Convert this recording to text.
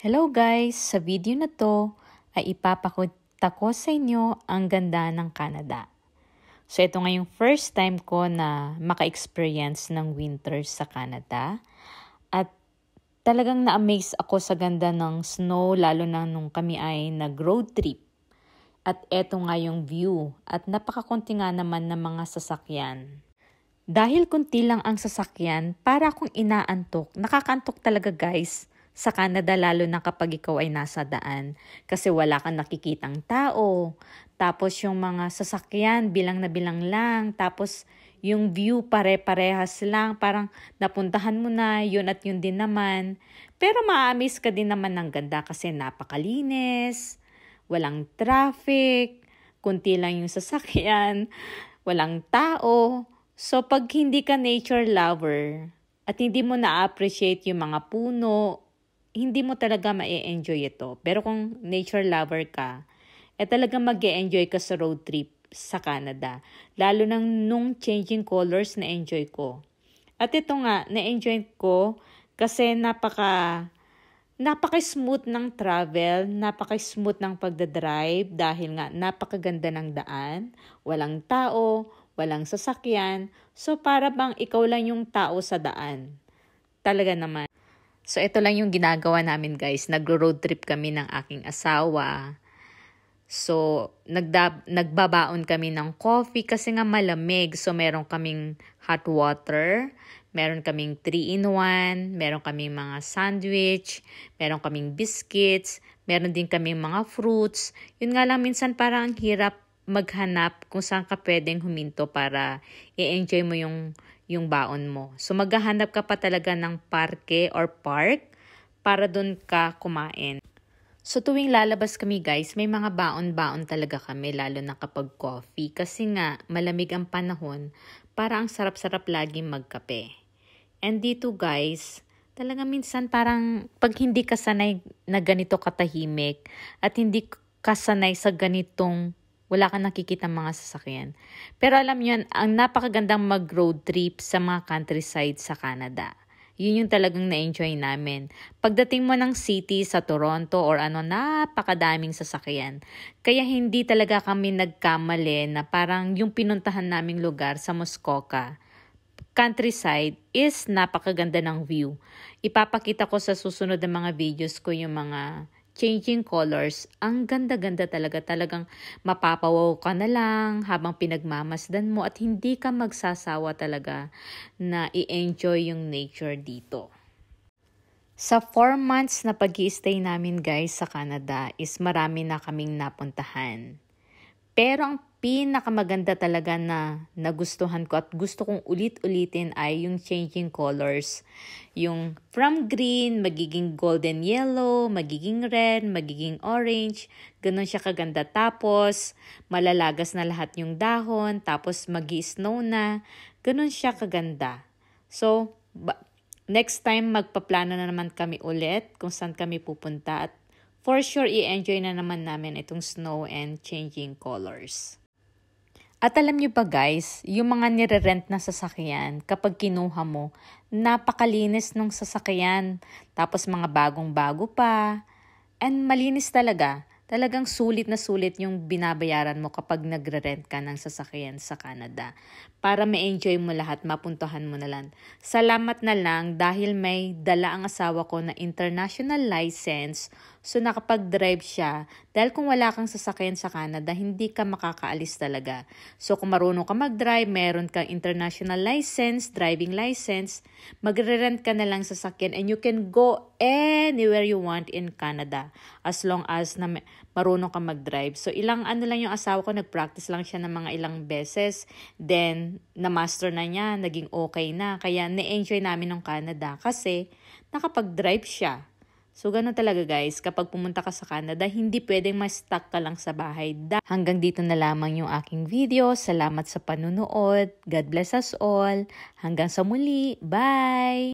Hello guys! Sa video na to ay ipapakita ko sa inyo ang ganda ng Canada. So ito ngayong first time ko na maka-experience ng winter sa Canada. At talagang na-amaze ako sa ganda ng snow lalo na nung kami ay nag-road trip. At eto nga yung view at napakakunti nga naman ng mga sasakyan. Dahil kunti lang ang sasakyan, para akong inaantok. Nakakantok talaga guys sa Canada lalo na kapag ikaw ay nasa daan kasi wala kang nakikitang tao. Tapos yung mga sasakyan bilang na bilang lang. Tapos yung view pare-parehas lang. Parang napuntahan mo na yun at yun din naman. Pero maamis ka din naman ng ganda kasi napakalinis. Walang traffic. Kunti lang yung sasakyan. Walang tao. So pag hindi ka nature lover at hindi mo na-appreciate yung mga puno, hindi mo talaga ma-enjoy ito. Pero kung nature lover ka, eh talagang mag enjoy ka sa road trip sa Canada. Lalo nang nung changing colors na enjoy ko. At ito nga, na-enjoy ko kasi napaka napaka-smooth ng travel, napaka-smooth ng pagda-drive dahil nga napakaganda ng daan, walang tao, walang sasakyan. So para bang ikaw lang yung tao sa daan. Talaga naman. So, ito lang yung ginagawa namin guys. Nagro-road trip kami ng aking asawa. So, nagda- nagbabaon kami ng coffee kasi nga malamig. So, meron kaming hot water, meron kaming 3-in-1, meron kaming mga sandwich, meron kaming biscuits, meron din kaming mga fruits. Yun nga lang, minsan parang ang hirap maghanap kung saan ka pwedeng huminto para i-enjoy mo yung yung baon mo. So maghahanap ka pa talaga ng parke or park para doon ka kumain. So tuwing lalabas kami guys, may mga baon-baon talaga kami lalo na kapag coffee kasi nga malamig ang panahon para ang sarap-sarap lagi magkape. And dito guys, talaga minsan parang pag hindi ka sanay na ganito katahimik at hindi ka sanay sa ganitong wala kang nakikita mga sasakyan. Pero alam nyo, ang napakagandang mag-road trip sa mga countryside sa Canada. Yun yung talagang na-enjoy namin. Pagdating mo ng city sa Toronto or ano, napakadaming sasakyan. Kaya hindi talaga kami nagkamali na parang yung pinuntahan naming lugar sa Muskoka countryside is napakaganda ng view. Ipapakita ko sa susunod ng mga videos ko yung mga changing colors, ang ganda-ganda talaga talagang mapapawaw ka na lang habang pinagmamasdan mo at hindi ka magsasawa talaga na i-enjoy yung nature dito. Sa 4 months na pag stay namin guys sa Canada is marami na kaming napuntahan. Pero ang pinakamaganda talaga na nagustuhan ko at gusto kong ulit-ulitin ay yung changing colors. Yung from green, magiging golden yellow, magiging red, magiging orange. Ganon siya kaganda. Tapos, malalagas na lahat yung dahon. Tapos, mag snow na. Ganon siya kaganda. So, next time magpaplano na naman kami ulit kung saan kami pupunta at for sure i-enjoy na naman namin itong snow and changing colors. At alam nyo ba guys, yung mga nire-rent na sasakyan, kapag kinuha mo, napakalinis ng sasakyan. Tapos mga bagong-bago pa. And malinis talaga. Talagang sulit na sulit yung binabayaran mo kapag nagre-rent ka ng sasakyan sa Canada. Para ma-enjoy mo lahat, mapuntahan mo na lang. Salamat na lang dahil may dala ang asawa ko na international license So nakapag-drive siya. Dahil kung wala kang sasakyan sa Canada, hindi ka makakaalis talaga. So kung marunong ka mag-drive, meron kang international license, driving license, magre-rent ka na lang sasakyan and you can go anywhere you want in Canada as long as na marunong ka mag-drive. So ilang ano lang yung asawa ko, nag-practice lang siya ng mga ilang beses. Then, na-master na niya, naging okay na. Kaya na-enjoy namin ng Canada kasi nakapag-drive siya. So, ganun talaga guys, kapag pumunta ka sa Canada, hindi pwedeng ma-stuck ka lang sa bahay. Hanggang dito na lamang yung aking video. Salamat sa panunood. God bless us all. Hanggang sa muli. Bye!